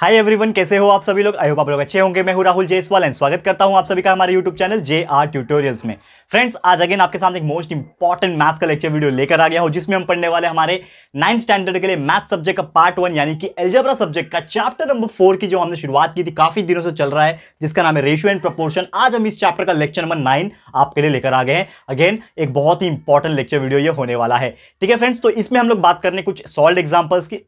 hi everyone कैसे हो आप सभी लोग आई होप आप लोग अच्छे होंगे मैं हूं राहुल जयसवाल एंड स्वागत करता हूं आप सभी का हमारे YouTube channel J R tutorials में फ्रेंड्स आज अगेन आपके सामने एक मोस्ट इंपॉर्टेंट मैथ्स का लेक्चर वीडियो लेकर आ गया हूं जिसमें हम पढ़ने वाले हमारे नाइन्थ स्टैंडर्ड के लिए मैथ सब्जेक्ट का पार्ट वन यानी कि एल्जब्रा सब्जेक्ट का चैप्टर नंबर फोर की जो हमने शुरुआत की थी काफी दिनों से चल रहा है जिसका नाम है रेशियो एंड प्रपोर्शन आज हम इस चैप्टर का लेक्चर नंबर नाइन आपके लिए लेकर आ गए हैं अगेन एक बहुत ही इंपॉर्टेंट लेक्चर वीडियो ये होने वाला है ठीक है फ्रेंड्स तो इसमें हम लोग बात करने कुछ सॉल्व एग्जाम्पल्स की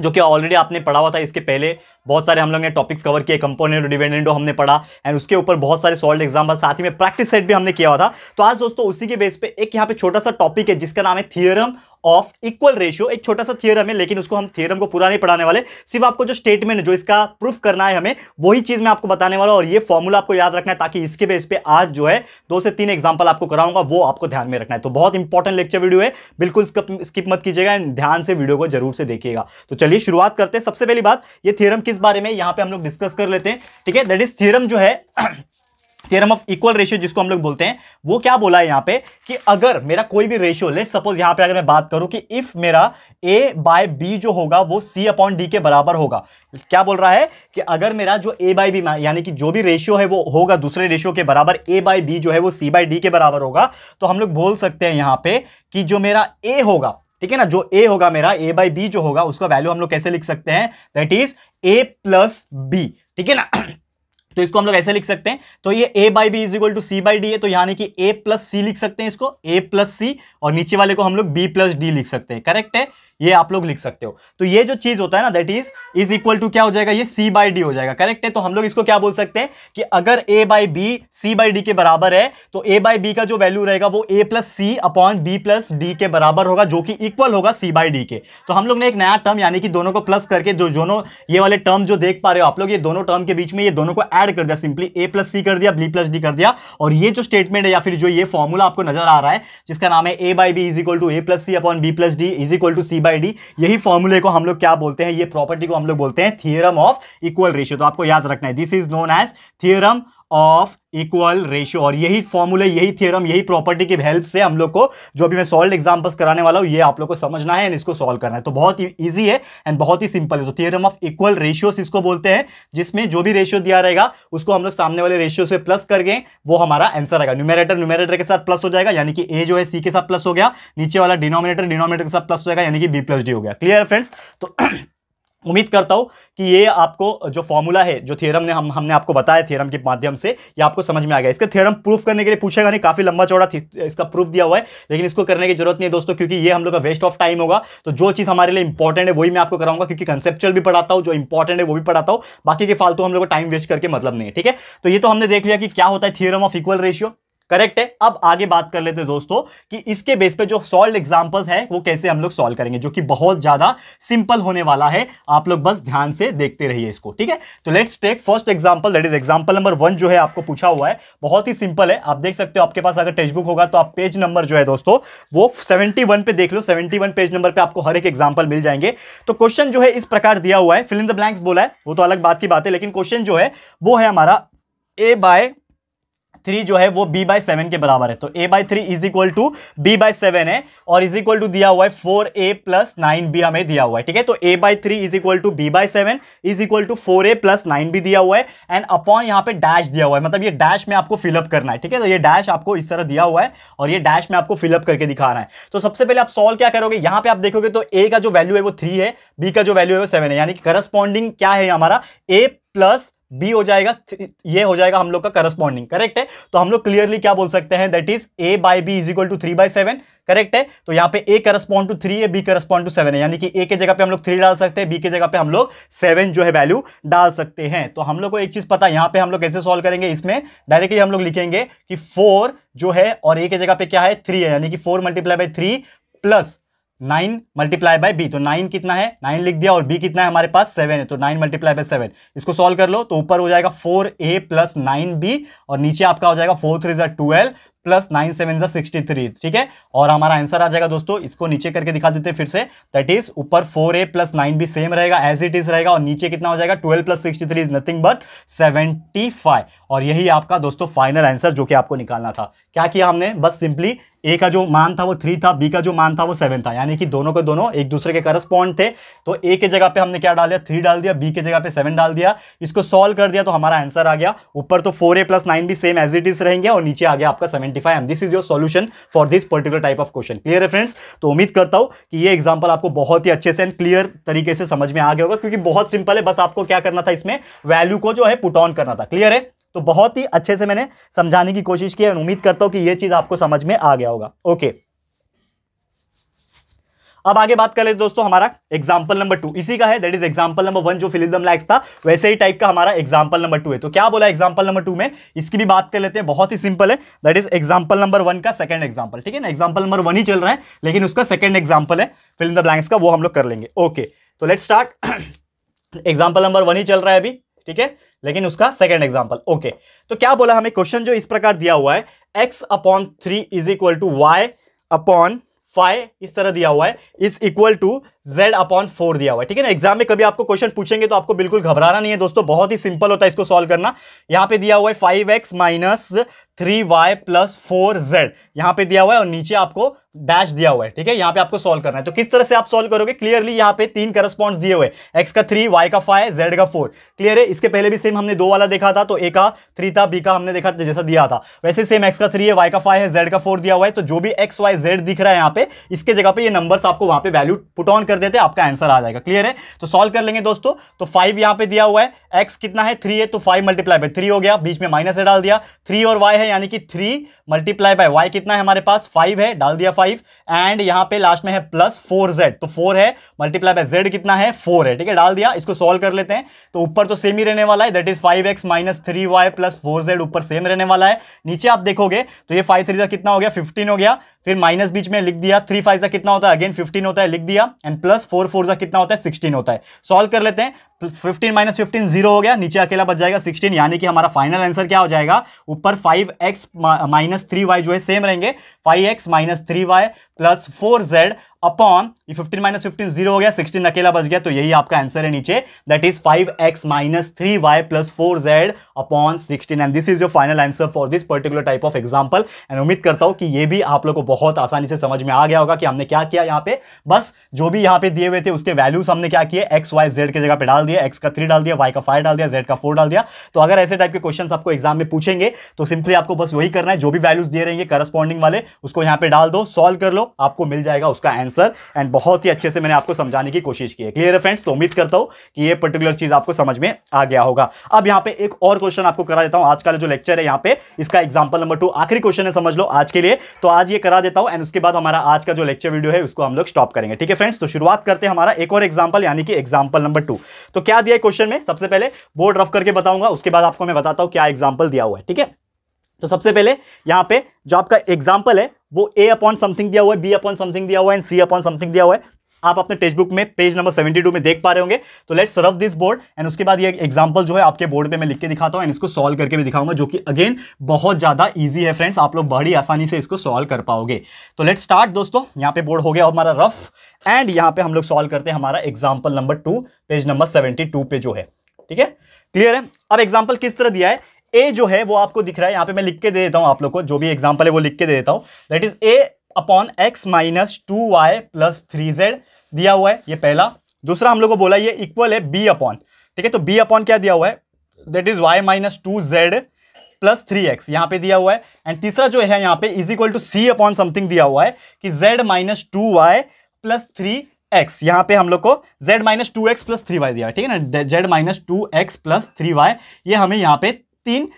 जो कि ऑलरेडी आपने पढ़ा हुआ था इसके पहले बहुत सारे हम लोग ने टॉपिक्स कवर किए कंपोनेंट डिपेंडेंटो हमने पढ़ा एंड उसके ऊपर बहुत सारे सॉल्ड एग्जाम्पल साथ ही में प्रैक्टिस सेट भी हमने किया हुआ था तो आज दोस्तों उसी के बेस पे एक यहाँ पे छोटा सा टॉपिक है जिसका नाम है थियरम ऑफ इक्वल रेशियो एक छोटा सा थियरम है लेकिन उसको हम थियरम को पूरा नहीं पढ़ाने वाले सिर्फ आपको जो स्टेटमेंट जो इसका प्रूफ करना है हमें वही चीज़ मैं आपको बताने वाला और ये फॉर्मूला आपको याद रखना है ताकि इसके बेस पे आज जो है दो से तीन एग्जाम्पल आपको कराऊंगा वो आपको ध्यान में रखना है तो बहुत इंपॉर्टेंट लेक्चर वीडियो है बिल्कुल स्किप मत कीजिएगा एंड ध्यान से वीडियो को जरूर से देखिएगा तो चलिए शुरुआत करते हैं सबसे पहली बात ये थियरम किस बारे में यहाँ पे हम लोग डिस्कस कर लेते हैं ठीक है दैट इज थियरम जो है थ्योरम ऑफ इक्वल रेशियो जिसको हम लोग बोलते हैं वो क्या बोला है यहाँ पे कि अगर मेरा कोई भी रेशियो लेट सपोज यहाँ पे अगर मैं बात करूं कि इफ मेरा ए बाय बी जो होगा वो सी अपॉन डी के बराबर होगा क्या बोल रहा है कि अगर मेरा जो ए बाई बी यानी कि जो भी रेशियो है वो होगा दूसरे रेशियो के बराबर ए बाई बी जो है वो सी बाई डी के बराबर होगा तो हम लोग बोल सकते हैं यहाँ पे कि जो मेरा ए होगा ठीक है ना जो ए होगा मेरा ए बाई बी जो होगा उसका वैल्यू हम लोग कैसे लिख सकते हैं that is A plus B ठीक है ना तो इसको हम लोग ऐसे लिख सकते हैं तो ये A by B is equal to C by D है तो यानी कि ए प्लस सी लिख सकते हैं इसको ए प्लस सी और नीचे वाले को हम लोग बी प्लस डी लिख सकते हैं करेक्ट है ये आप लोग लिख सकते हो तो ये जो चीज होता है ना that is is equal to क्या हो जाएगा ये सी बाई डी हो जाएगा करेक्ट है तो हम लोग इसको क्या बोल सकते हैं कि अगर A by B C by D के बराबर है तो ए बाई बी का जो वैल्यू रहेगा वो A plus C upon B plus D के बराबर होगा जो कि इक्वल होगा सी बाई डी के तो हम लोग ने एक नया टर्म यानी कि दोनों को प्लस करके जो दोनों ये वाले टर्म जो देख पा रहे हो आप लोग ये दोनों टर्म के बीच में ये दोनों को एड कर दिया सिंपली ए प्लस सी कर दिया बी प्लस डी कर दिया और ये जो स्टेटमेंट है या फिर जो ये फॉर्मूला आपको नजर आ रहा है जिसका नाम है A by B is equal to A plus C upon B plus D is equal to C by D यही फॉर्मूले को हम लोग क्या बोलते हैं ये प्रॉपर्टी को हम लोग बोलते हैं थियरम ऑफ इक्वल रेशियो तो आपको याद रखना है this is known as theorem of equal ratio और यही फॉर्मूला यही थियरम यही प्रॉपर्टी की हेल्प से हम लोग को जो अभी मैं सॉल्व एग्जाम्पल्स कराने वाला हूँ ये आप लोग को समझना है एंड इसको सॉल्व करना है तो बहुत ही ईजी है एंड बहुत ही सिंपल है तो थियरम ऑफ इक्वल रेशियोस इसको बोलते हैं जिसमें जो भी रेशियो दिया रहेगा उसको हम लोग सामने वाले रेशियो से प्लस करके वो हमारा आंसर आएगा न्यूमेरेटर न्यूमेरेटर के साथ प्लस हो जाएगा यानी कि ए जो है सी के साथ प्लस हो गया नीचे वाला डिनोमिनेटर डिनोमिनेटर के साथ प्लस हो जाएगा यानी कि बी प्लस डी हो गया क्लियर फ्रेंड्स तो उम्मीद करता हूँ कि ये आपको जो फॉर्मूला है जो थ्योरम ने हम हमने आपको बताया थ्योरम के माध्यम से ये आपको समझ में आ गया इसका थ्योरम प्रूफ करने के लिए पूछेगा नहीं काफ़ी लंबा चौड़ा इसका प्रूफ दिया हुआ है लेकिन इसको करने की जरूरत नहीं है दोस्तों क्योंकि ये हम लोग का वेस्ट ऑफ टाइम होगा तो जो चीज़ हमारे लिए इंपॉर्टेंट है वही मैं आपको कराऊंगा क्योंकि कंसेप्चुअल भी पढ़ाता हूँ जो इंपॉर्टेंट है वो भी पढ़ाता हूँ बाकी के फालतू हम लोग को टाइम वेस्ट करके मतलब नहीं है ठीक है तो ये तो हमने देख लिया कि क्या होता है theorem of equal ratio correct है अब आगे बात कर लेते हैं दोस्तों कि इसके बेस पे जो सॉल्व एग्जाम्पल्स हैं वो कैसे हम लोग सॉल्व करेंगे जो कि बहुत ज़्यादा सिंपल होने वाला है आप लोग बस ध्यान से देखते रहिए इसको ठीक है तो let's take first example that is example number one जो है आपको पूछा हुआ है बहुत ही सिंपल है आप देख सकते हो आपके पास अगर टेक्स्ट बुक होगा तो आप पेज नंबर जो है दोस्तों वो सेवेंटी पे देख लो सेवेंटी पेज नंबर पर आपको हर एक एग्जाम्पल मिल जाएंगे तो क्वेश्चन जो है इस प्रकार दिया हुआ है फिलिंग द ब्लैंक्स बोला है वो तो अलग बात की बात है लेकिन क्वेश्चन जो है वो है हमारा ए बाय थ्री जो है वो बी बाई सेवन के बराबर है तो A by three is equal to B by seven है और इज इक्वल टू दिया हुआ है four A plus nine B हमें दिया हुआ है ठीक है तो A by three is equal to B by seven is equal to four A plus nine भी दिया हुआ है एंड अपॉन यहाँ पे डैश दिया हुआ है मतलब ये डैश में आपको फिलअप करना है ठीक है तो ये डैश आपको इस तरह दिया हुआ है और ये डैश में आपको फिलअप करके दिखाना है तो सबसे पहले आप सॉल्व क्या करोगे यहाँ पे आप देखोगे तो ए का जो वैल्यू है वो थ्री है बी का जो वैल्यू है वो सेवन है यानी करस्पॉन्डिंग क्या है हमारा ए प्लस बी हो जाएगा ये हो जाएगा हम लोग का करस्पॉन्डिंग करेक्ट है तो हम लोग क्लियरली क्या बोल सकते हैं that is A by B is equal to three by seven correct है तो यहाँ पे ए करस्पॉन्ड टू थ्री है बी करस्पॉन्ड टू सेवन है यानी कि ए के जगह पे हम लोग थ्री डाल सकते हैं बी के जगह पे हम लोग सेवन जो है वैल्यू डाल सकते हैं तो हम लोग को एक चीज पता है यहाँ पे हम लोग कैसे सॉल्व करेंगे इसमें डायरेक्टली हम लोग लिखेंगे कि फोर जो है और ए के जगह पे क्या है थ्री है यानी कि four multiply by three plus nine multiply by B तो नाइन कितना है नाइन लिख दिया और बी कितना है हमारे पास सेवन है तो नाइन मल्टीप्लाई बाय सेवन इसको सॉल्व कर लो तो ऊपर हो जाएगा four A plus nine B और नीचे आपका हो जाएगा फोर थ्री जो ट्वेल्व प्लस नाइन सेवन जो सिक्सटी थ्री ठीक है और हमारा आंसर आ जाएगा दोस्तों इसको नीचे करके दिखा देते हैं फिर से दैट इज ऊपर four A plus nine B same रहेगा एज इट इज रहेगा और नीचे कितना हो जाएगा twelve plus sixty three is nothing but seventy five और यही आपका दोस्तों फाइनल आंसर जो कि आपको निकालना था क्या किया हमने बस सिंपली ए का जो मान था वो थ्री था बी का जो मान था वो सेवन था यानी कि दोनों के दोनों एक दूसरे के करस्पॉन्ड थे तो ए के जगह पे हमने क्या डाल दिया थ्री डाल दिया बी के जगह पे सेवन डाल दिया इसको सॉल्व कर दिया तो हमारा आंसर आ गया ऊपर तो फोर ए प्लस नाइन भी सेम एज इट इज रहेंगे और नीचे आ गया आपका seventy five this is your solution for this particular type of question clear है फ्रेंड्स तो उम्मीद करता हूँ कि ये एग्जाम्पल आपको बहुत ही अच्छे से एंड क्लियर तरीके से समझ में आ गया होगा क्योंकि बहुत सिंपल है बस आपको क्या करना था इसमें वैल्यू को जो है पुट ऑन करना था क्लियर है तो बहुत ही अच्छे से मैंने समझाने की कोशिश की है उम्मीद करता हूं कि यह चीज़ आपको समझ में आ गया होगा ओके अब आगे बात कर लेते दोस्तों हमारा एग्जाम्पल नंबर टू इसी का है that is example number one जो फिलिज्म लैक्स था वैसे ही टाइप का हमारा एग्जाम्पल नंबर टू है तो क्या बोला एग्जाम्पल नंबर टू में इसकी भी बात कर लेते हैं बहुत ही सिंपल है that is example number one का सेकंड एग्जाम्पल ठीक है ना एग्जाम्पल नंबर वन ही चल रहा है लेकिन उसका सेकंड एग्जाम्पल है फिल्म द ब्लैंक्स का वो हम लोग कर लेंगे ओके तो let start example number one ही चल रहा है अभी ठीक है लेकिन उसका सेकेंड एग्जाम्पल ओके तो क्या बोला हमें क्वेश्चन जो इस प्रकार दिया हुआ है X upon three is equal to Y upon five इस तरह दिया हुआ है is equal to z upon four दिया हुआ है ठीक है ना एग्जाम में कभी आपको क्वेश्चन पूछेंगे तो आपको बिल्कुल घबराना नहीं है दोस्तों बहुत ही सिंपल होता है इसको सॉल्व करना यहाँ पे दिया हुआ है five X minus three Y plus four Z यहाँ पे दिया हुआ है और नीचे आपको डैश दिया हुआ है ठीक है यहाँ पे आपको सॉल्व करना है तो किस तरह से आप सॉल्व करोगे क्लियरली यहाँ पे तीन करस्पॉन्ड दिए हुए एक्स का थ्री वाई का फाइव जेड का फोर क्लियर है इसके पहले भी सेम हमने दो वाला देखा था तो ए का थ्री था बी का हमने देखा जैसा दिया था वैसे सेम एक्स का थ्री है वाई का फाइव है जेड का फोर दिया हुआ है तो जो भी एक्स वाई जेड दिख रहा है यहाँ पे इसके जगह पर ये नंबर आपको वहां पे वैल्यू पुट ऑन कर देते हैं आपका आंसर आ जाएगा क्लियर है तो सॉल्व कर लेंगे दोस्तों तो फाइव यहां पे दिया हुआ है एक्स कितना है थ्री है तो फाइव मल्टीप्लाई बाय थ्री हो गया बीच में माइनस है डाल दिया थ्री और वाई है यानी कि थ्री मल्टीप्लाई बाय वाई कितना है हमारे पास फाइव है डाल दिया फाइव एंड यहां पर लास्ट में है प्लस फोर जेड तो फोर है मल्टीप्लाई बाय जेड कितना है फोर है ठीक है डाल दिया इसको सॉल्व कर लेते हैं तो ऊपर तो सेम ही रहने वाला है that is five X minus three Y plus four Z ऊपर सेम रहने वाला है नीचे आप देखोगे तो ये फाइव थ्री कितना हो गया फिफ्टीन हो गया फिर माइनस बीच में लिख दिया थ्री फाइव सा कितना होता है अगेन फिफ्टीन होता है लिख दिया एंड प्लस फोर फोर सा कितना होता है सिक्सटीन होता है सॉल्व कर लेते हैं फिफ्टीन माइनस फिफ्टीन जीरो हो गया नीचे अकेला बच जाएगा सिक्सटीन यानी कि हमारा फाइनल आंसर क्या हो जाएगा ऊपर five X minus three Y जो है सेम रहेंगे five X minus three Y plus four Z upon ये 15 माइनस फिफ्टीन जीरो हो गया 16 अकेला बच गया तो यही आपका आंसर है नीचे that is 5x X minus three Y plus four Z upon sixteen and this is your final answer for this particular type of example and उम्मीद करता हूं कि ये भी आप लोग को बहुत आसानी से समझ में आ गया होगा कि हमने क्या किया यहाँ पे बस जो भी यहाँ पे दिए हुए थे उसके वैल्यूज हमने क्या किए एक्स वाई जेड की जगह पर डाल दिया एक्स का थ्री डाल दिया वाई का फाइव डाल दिया जेड का फोर डाल दिया तो अगर ऐसे टाइप के क्वेश्चन आपको एग्जाम में पूछेंगे तो सिंपली आपको बस वही करना है जो भी वैल्यूज दिए रहेंगे करस्पॉन्डिंग वाले उसको यहाँ पे डाल दो सॉल्व कर लो आपको मिल जाएगा उसका आंसर आंसर एंड बहुत ही अच्छे से मैंने आपको समझाने की कोशिश की है क्लियर है फ्रेंड्स तो उम्मीद करता हूँ कि ये पर्टिकुलर चीज़ आपको समझ में आ गया होगा अब यहाँ पे एक और क्वेश्चन आपको करा देता हूँ आज का जो लेक्चर है यहाँ पे इसका एग्जाम्पल नंबर टू आखिरी क्वेश्चन है समझ लो आज के लिए तो आज ये करा देता हूँ एंड उसके बाद हमारा आज का जो लेक्चर वीडियो है उसको हम लोग स्टॉप करेंगे ठीक है फ्रेंड्स तो शुरुआत करते हैं हमारा एक और एग्जाम्पल यानी कि एग्जाम्पल नंबर टू तो क्या दिया क्वेश्चन में सबसे पहले बोर्ड रफ करके बताऊंगा उसके बाद आपको मैं बताता हूँ क्या एग्जाम्पल दिया हुआ है ठीक है तो सबसे पहले यहाँ पे जो आपका एग्जाम्पल है वो ए अपॉन समथिंग दिया हुआ है बी अपॉन समथिंग दिया हुआ है एंड सी अपॉन समथिंग दिया हुआ है आप अपने टेक्स्ट बुक में पेज नंबर 72 में देख पा रहे होंगे तो let's solve this board and उसके बाद ये एग्जांपल जो है आपके बोर्ड पे मैं लिख के दिखाता हूँ एंड इसको सॉल्व करके भी दिखाऊंगा जो कि अगेन बहुत ज़्यादा ईजी है फ्रेंड्स आप लोग बड़ी आसानी से इसको सॉल्व कर पाओगे तो लेट्स स्टार्ट दोस्तों यहाँ पे बोर्ड हो गया हमारा रफ एंड यहाँ पे हम लोग सॉल्व करते हैं हमारा example number two page number seventy पे जो है ठीक है क्लियर है अब एग्जाम्पल किस तरह दिया है ए जो है वो आपको दिख रहा है यहाँ पे मैं लिख के दे देता हूँ आप लोग को जो भी एग्जाम्पल है वो लिख के दे देता हूँ that is A upon X minus two Y plus three Z दिया हुआ है ये पहला दूसरा हम लोग को बोला ये इक्वल है बी अपॉन ठीक है तो बी अपॉन क्या दिया हुआ है that is Y minus two Z plus three X यहाँ पे दिया हुआ है एंड तीसरा जो है यहाँ पे is equal to C upon something दिया हुआ है कि Z minus two Y plus three X यहाँ पे हम लोग को Z minus two X plus three Y दिया ठीक है ना Z minus two X plus three Y ये हमें यहाँ पे तीन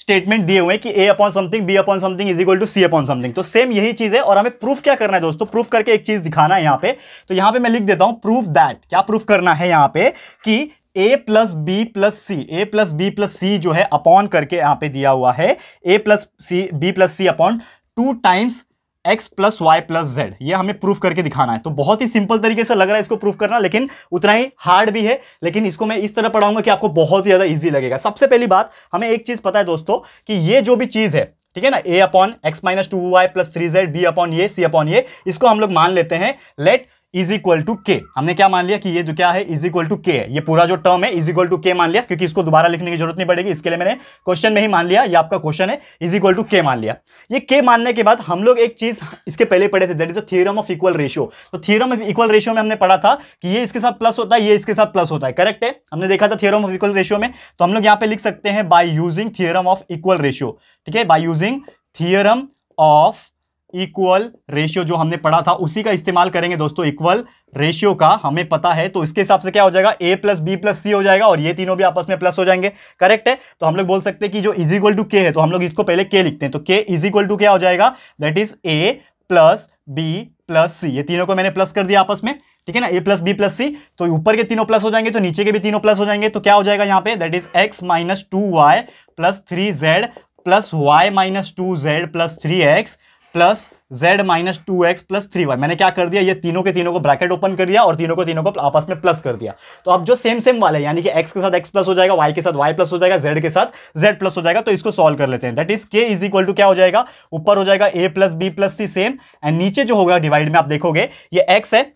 स्टेटमेंट दिए हुए हैं कि A upon something B upon something is equal to C upon something तो सेम यही चीज है और हमें प्रूफ क्या करना है दोस्तों प्रूफ करके एक चीज दिखाना है यहाँ पे तो यहाँ पे मैं लिख देता हूँ प्रूफ दैट क्या प्रूफ करना है यहाँ पे कि A plus B plus C A plus B plus C जो है अपॉन करके यहाँ पे दिया हुआ है A plus C B plus C upon two times X plus Y plus Z ये हमें प्रूफ करके दिखाना है तो बहुत ही सिंपल तरीके से लग रहा है इसको प्रूफ करना लेकिन उतना ही हार्ड भी है लेकिन इसको मैं इस तरह पढ़ाऊंगा कि आपको बहुत ही ज़्यादा ईजी लगेगा सबसे पहली बात हमें एक चीज़ पता है दोस्तों कि ये जो भी चीज़ है ठीक है ना A upon X minus two Y plus three Z B upon ये सी अपॉन ये इसको हम लोग मान लेते हैं लेट इज इक्वल टू के हमने क्या मान लिया कि ये जो क्या है इज इक्वल टू के है ये पूरा जो टर्म है इज इक्वल टू के मान लिया क्योंकि इसको दोबारा लिखने की जरूरत नहीं पड़ेगी इसके लिए मैंने क्वेश्चन में ही मान लिया ये आपका क्वेश्चन है इज इक्वल टू के मान लिया ये के मानने के बाद हम लोग एक चीज इसके पहले पढ़े थे that is a theorem of equal ratio तो थियरम ऑफ इक्वल रेशियो में हमने पढ़ा था कि ये इसके साथ प्लस होता है ये इसके साथ प्लस होता है करेक्ट है हमने देखा था थियरम ऑफ इक्वल रेशियो में तो हम लोग यहाँ पे लिख सकते हैं by using theorem of equal ratio ठीक है by using theorem of equal ratio जो हमने पढ़ा था उसी का इस्तेमाल करेंगे दोस्तों इक्वल रेशियो का हमें पता है तो इसके हिसाब से क्या हो जाएगा A plus B plus C हो जाएगा और ये तीनों भी आपस में प्लस हो जाएंगे करेक्ट है तो हम लोग बोल सकते हैं कि जो इज इक्वल टू के है तो हम लोग इसको पहले के लिखते हैं तो के इज इक्वल टू क्या हो जाएगा that is A plus B plus C ये तीनों को मैंने प्लस कर दिया आपस में ठीक है ना A plus B plus C तो ऊपर के तीनों प्लस हो जाएंगे तो नीचे के भी तीनों प्लस हो जाएंगे तो क्या हो जाएगा यहाँ पे that is X minus two Y plus three Z plus Y minus two Z plus three X plus Z minus two X plus three Y मैंने क्या कर दिया ये तीनों के तीनों को ब्रैकेट ओपन कर दिया और तीनों को तीनों को आपस में प्लस कर दिया तो अब जो सेम सेम वाले यानी कि एक्स के साथ एक्स प्लस हो जाएगा वाई के साथ वाई प्लस हो जाएगा जेड के साथ जेड प्लस हो जाएगा तो इसको सॉल्व कर लेते हैं that is K is equal to क्या हो जाएगा ऊपर हो जाएगा A plus B plus C same and नीचे जो होगा डिवाइड में आप देखोगे ये एक्स है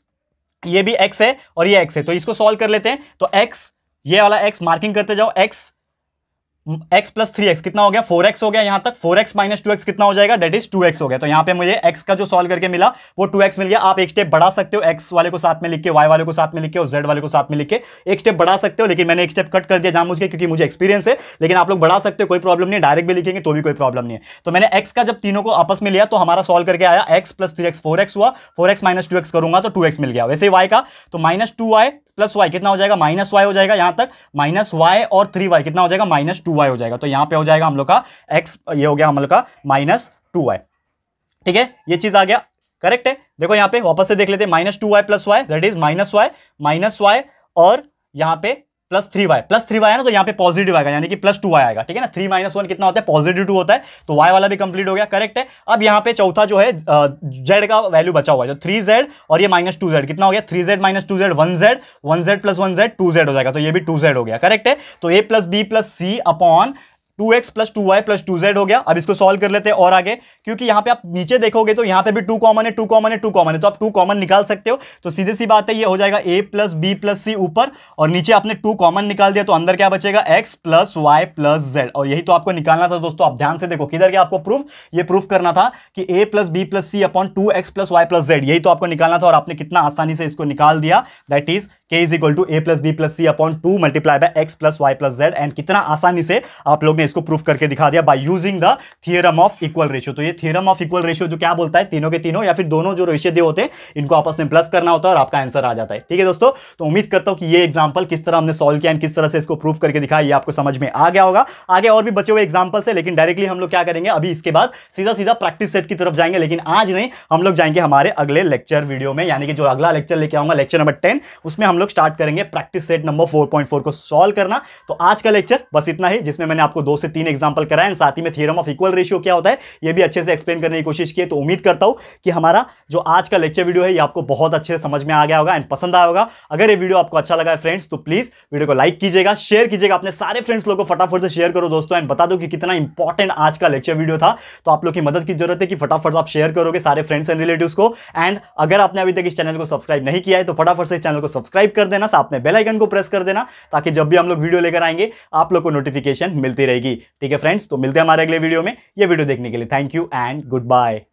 ये भी एक्स है और ये एक्स है तो इसको सॉल्व कर लेते हैं तो एक्स ये वाला एक्स मार्किंग करते जाओ X X plus three X कितना हो गया फोर एक्स हो गया यहाँ तक four X minus two X कितना हो जाएगा डेट इज टू एक्स हो गया तो यहाँ पे मुझे एक्स का जो सॉल्व करके मिला वो टू एक्स मिल गया आप एक स्टेप बढ़ा सकते हो एक्स वाले को साथ में लिख के वाई वाले को साथ में लिख के और जेड वाले को साथ में लिख के एक स्टेप बढ़ा सकते हो लेकिन मैंने एक स्टेप कट कर दिया जहां मुझे क्योंकि मुझे एक्सपीरियंस है लेकिन आप लोग बढ़ा सकते हो कोई प्रॉब्लम नहीं डायरेक्ट भी लिखेंगे तो भी कोई प्रॉब्लम नहीं है तो मैंने एक्स का जब तीनों को आपस में लिया तो हमारा सॉल्व करके आया X plus three X four X हुआ four X minus two X करूंगा तो टू एक्स मिल गया वैसे वाई का तो minus two Y plus Y कितना हो जाएगा माइनस वाई हो जाएगा यहां तक माइनस वाई और थ्री वाई कितना हो जाएगा माइनस टू वाई हो जाएगा तो यहां पे हो जाएगा हम लोग का एक्स ये हो गया हम लोग का माइनस टू वाई ठीक है ये चीज़ आ गया करेक्ट है देखो यहाँ पे वापस से देख लेते हैं minus two Y plus Y that is minus Y minus Y और यहां पे plus three Y plus three Y है ना तो यहाँ पे पॉजिटिव आएगा यानी कि प्लस टू वाई आएगा ठीक है ना थ्री माइनस वन कितना होता है पॉजिटिव टू होता है तो वाई वाला भी कंप्लीट हो गया करेक्ट है अब यहाँ पे चौथा जो है जेड का वैल्यू बचा हुआ है जो थ्री जेड और ये माइनस टू जेड कितना हो गया three Z minus two Z one Z one Z plus one Z two Z हो जाएगा तो ये भी टू जेड हो गया करेक्ट है तो A plus B plus C upon two X plus two Y plus two Z हो गया अब इसको सॉल्व कर लेते हैं और आगे क्योंकि यहां पे आप नीचे देखोगे तो यहां पे भी टू कॉमन है टू कॉमन है टू कॉमन है तो आप टू कॉमन निकाल सकते हो तो सीधे सी बात है ये हो जाएगा A plus B plus C ऊपर और नीचे आपने टू कॉमन निकाल दिया तो अंदर क्या बचेगा X plus Y plus Z और यही तो आपको निकालना था दोस्तों आप ध्यान से देखो किधर गया आपको प्रूफ ये प्रूफ करना था कि A plus B plus C upon two X plus Y plus Z यही तो आपको निकालना था और आपने कितना आसानी से इसको निकाल दिया that is K is equal to A plus B plus C upon two multiply by X plus Y plus Z and कितना आसानी से आप लोग ने इसको प्रूफ करके दिखा दिया by using the theorem of equal ratio तो ये थियरम ऑफ इक्वल रेशियो जो क्या बोलता है तीनों के तीनों या फिर दोनों जो रेशियो दिए होते हैं इनको आपस में प्लस करना होता है और आपका आंसर आ जाता है ठीक है दोस्तों तो उम्मीद करता हूं कि ये एग्जाम्पल किस तरह हमने सॉल्व किया किस तरह से इसको प्रूफ करके दिखाया ये आपको समझ में आ गया होगा आगे और भी बचे हुए एग्जाम्पल है लेकिन डायरेक्टली हम लोग क्या करेंगे अभी इसके बाद सीधा सीधा प्रैक्टिस सेट की तरफ जाएंगे लेकिन आज नहीं हम लोग जाएंगे हमारे अगले लेक्चर वीडियो में यानी कि जो अगला लेक्चर लेके आऊंगा लेक्चर नंबर टेन उसमें हम लोग स्टार्ट करेंगे प्रैक्टिस सेट नंबर फोर को सॉल्व करना तो आज का लेक्चर बस इतना ही जिसमें मैंने आपको दो दो से तीन एग्जाम्पल कराए एंड साथ ही में थियरम ऑफ इक्वल रेशियो क्या होता है ये भी अच्छे से एक्सप्लेन करने की कोशिश की तो उम्मीद करता हूँ कि हमारा जो आज का लेक्चर वीडियो है ये आपको बहुत अच्छे से समझ में आ गया होगा एंड पसंद आया होगा अगर ये वीडियो आपको अच्छा लगा है फ्रेंड्स तो प्लीज़ वीडियो को लाइक कीजिएगा शेयर कीजिएगा अपने सारे फ्रेंड्स लोग को फटाफट से शेयर करो दोस्तों एंड बता दो कि कितना इंपॉर्टेंट आज का लेक्चर वीडियो था तो आप लोग की मदद की जरूरत है कि फटाफट आप शेयर करोगे सारे फ्रेंड्स एंड रिलेटिव्स को एंड अगर आपने अभी तक इस चैनल को सब्सक्राइब नहीं किया है तो फटाफट से इस चैनल को सब्सक्राइब कर देना साथ में बेलाइकन को प्रेस कर देना ताकि जब भी हम लोग वीडियो लेकर आएंगे आप लोग को नोटिफिकेशन मिलती रहेगी मिलेगी ठीक है फ्रेंड्स तो मिलते हैं हमारे अगले वीडियो में ये वीडियो देखने के लिए thank you and good bye